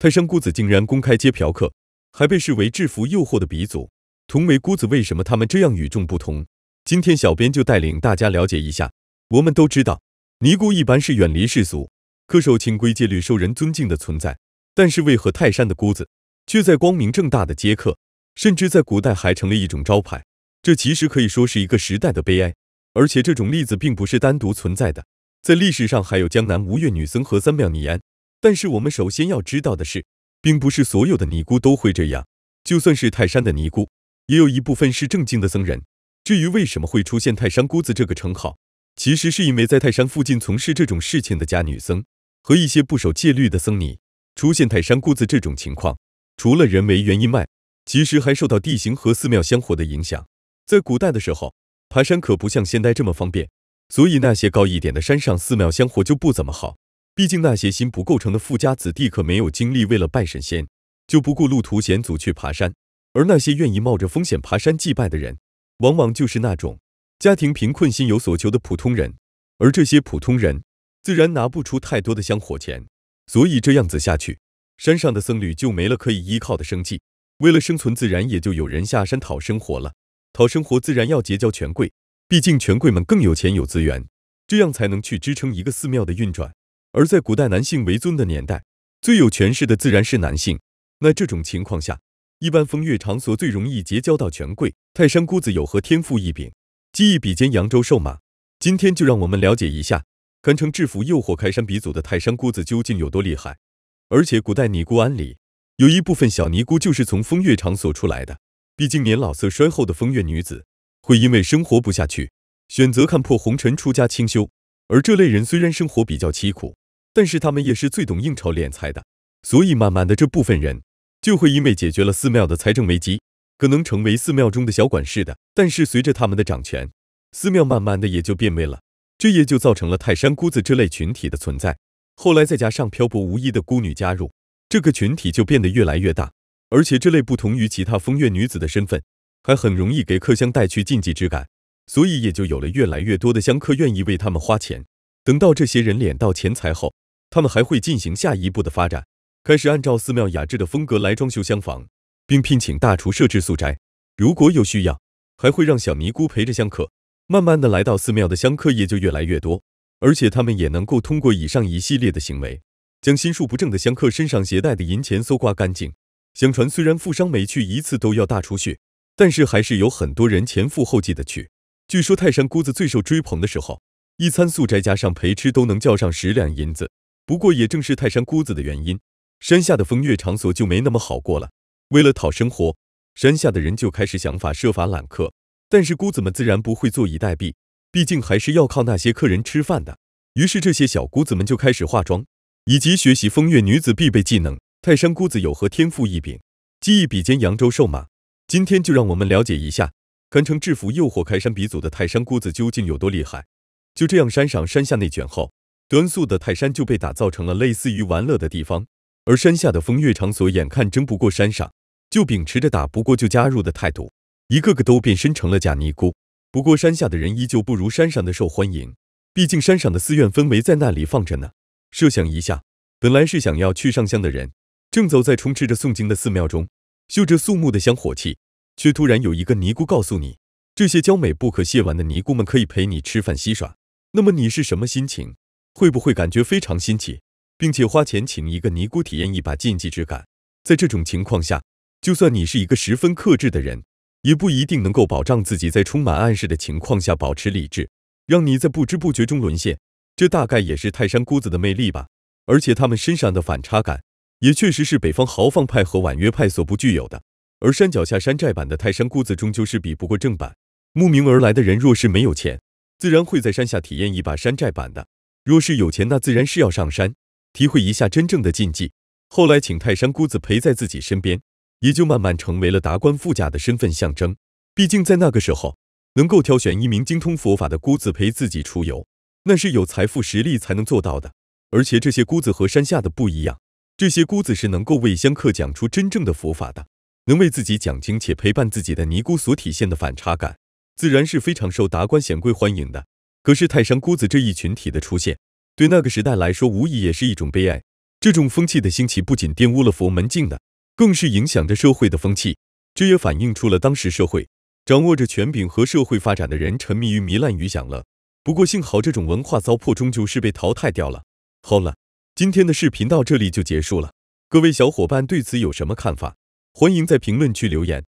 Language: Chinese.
泰山姑子竟然公开接嫖客，还被视为制服诱惑的鼻祖。同为姑子，为什么他们这样与众不同？今天小编就带领大家了解一下。我们都知道，尼姑一般是远离世俗、恪守清规戒律、受人尊敬的存在。但是，为何泰山的姑子却在光明正大的接客，甚至在古代还成了一种招牌？这其实可以说是一个时代的悲哀。而且，这种例子并不是单独存在的，在历史上还有江南吴越女僧和三庙尼庵。但是我们首先要知道的是，并不是所有的尼姑都会这样。就算是泰山的尼姑，也有一部分是正经的僧人。至于为什么会出现“泰山姑子”这个称号，其实是因为在泰山附近从事这种事情的家女僧和一些不守戒律的僧尼出现“泰山姑子”这种情况，除了人为原因外，其实还受到地形和寺庙香火的影响。在古代的时候，爬山可不像现代这么方便，所以那些高一点的山上，寺庙香火就不怎么好。毕竟那些心不够成的富家子弟可没有精力为了拜神仙就不顾路途险阻去爬山，而那些愿意冒着风险爬山祭拜的人，往往就是那种家庭贫困、心有所求的普通人。而这些普通人自然拿不出太多的香火钱，所以这样子下去，山上的僧侣就没了可以依靠的生计。为了生存，自然也就有人下山讨生活了。讨生活自然要结交权贵，毕竟权贵们更有钱有资源，这样才能去支撑一个寺庙的运转。而在古代男性为尊的年代，最有权势的自然是男性。那这种情况下，一般风月场所最容易结交到权贵。泰山姑子有何天赋异禀，技艺比肩扬州瘦马？今天就让我们了解一下，堪称制服诱惑开山鼻祖的泰山姑子究竟有多厉害。而且古代尼姑庵里有一部分小尼姑就是从风月场所出来的，毕竟年老色衰后的风月女子会因为生活不下去，选择看破红尘出家清修。而这类人虽然生活比较凄苦，但是他们也是最懂应酬敛财的，所以慢慢的这部分人就会因为解决了寺庙的财政危机，可能成为寺庙中的小管事的。但是随着他们的掌权，寺庙慢慢的也就变味了，这也就造成了泰山姑子这类群体的存在。后来再加上漂泊无依的孤女加入，这个群体就变得越来越大。而且这类不同于其他风月女子的身份，还很容易给客香带去禁忌之感，所以也就有了越来越多的香客愿意为他们花钱。等到这些人敛到钱财后，他们还会进行下一步的发展，开始按照寺庙雅致的风格来装修厢房，并聘请大厨设置素斋。如果有需要，还会让小尼姑陪着香客。慢慢的，来到寺庙的香客也就越来越多。而且他们也能够通过以上一系列的行为，将心术不正的香客身上携带的银钱搜刮干净。相传，虽然富商每去一次都要大出血，但是还是有很多人前赴后继的去。据说泰山姑子最受追捧的时候，一餐素斋加上陪吃都能叫上十两银子。不过，也正是泰山姑子的原因，山下的风月场所就没那么好过了。为了讨生活，山下的人就开始想法设法揽客。但是姑子们自然不会坐以待毙，毕竟还是要靠那些客人吃饭的。于是，这些小姑子们就开始化妆，以及学习风月女子必备技能。泰山姑子有何天赋异禀，技艺比肩扬州瘦马？今天就让我们了解一下，堪称制服诱惑开山鼻祖的泰山姑子究竟有多厉害。就这样，山上山下内卷后。端素的泰山就被打造成了类似于玩乐的地方，而山下的风月场所眼看争不过山上，就秉持着打不过就加入的态度，一个个都变身成了假尼姑。不过山下的人依旧不如山上的受欢迎，毕竟山上的寺院氛围在那里放着呢。设想一下，本来是想要去上香的人，正走在充斥着诵经的寺庙中，嗅着肃穆的香火气，却突然有一个尼姑告诉你，这些娇美不可亵玩的尼姑们可以陪你吃饭嬉耍，那么你是什么心情？会不会感觉非常新奇，并且花钱请一个尼姑体验一把禁忌之感？在这种情况下，就算你是一个十分克制的人，也不一定能够保障自己在充满暗示的情况下保持理智，让你在不知不觉中沦陷。这大概也是泰山姑子的魅力吧。而且他们身上的反差感，也确实是北方豪放派和婉约派所不具有的。而山脚下山寨版的泰山姑子终究是比不过正版。慕名而来的人若是没有钱，自然会在山下体验一把山寨版的。若是有钱，那自然是要上山体会一下真正的禁忌。后来请泰山姑子陪在自己身边，也就慢慢成为了达官富甲的身份象征。毕竟在那个时候，能够挑选一名精通佛法的姑子陪自己出游，那是有财富实力才能做到的。而且这些姑子和山下的不一样，这些姑子是能够为香客讲出真正的佛法的，能为自己讲经且陪伴自己的尼姑所体现的反差感，自然是非常受达官显贵欢迎的。可是泰山姑子这一群体的出现，对那个时代来说，无疑也是一种悲哀。这种风气的兴起，不仅玷污了佛门境的，更是影响着社会的风气。这也反映出了当时社会掌握着权柄和社会发展的人，沉迷于糜烂与享乐。不过幸好，这种文化糟粕终究是被淘汰掉了。好了，今天的视频到这里就结束了。各位小伙伴对此有什么看法？欢迎在评论区留言。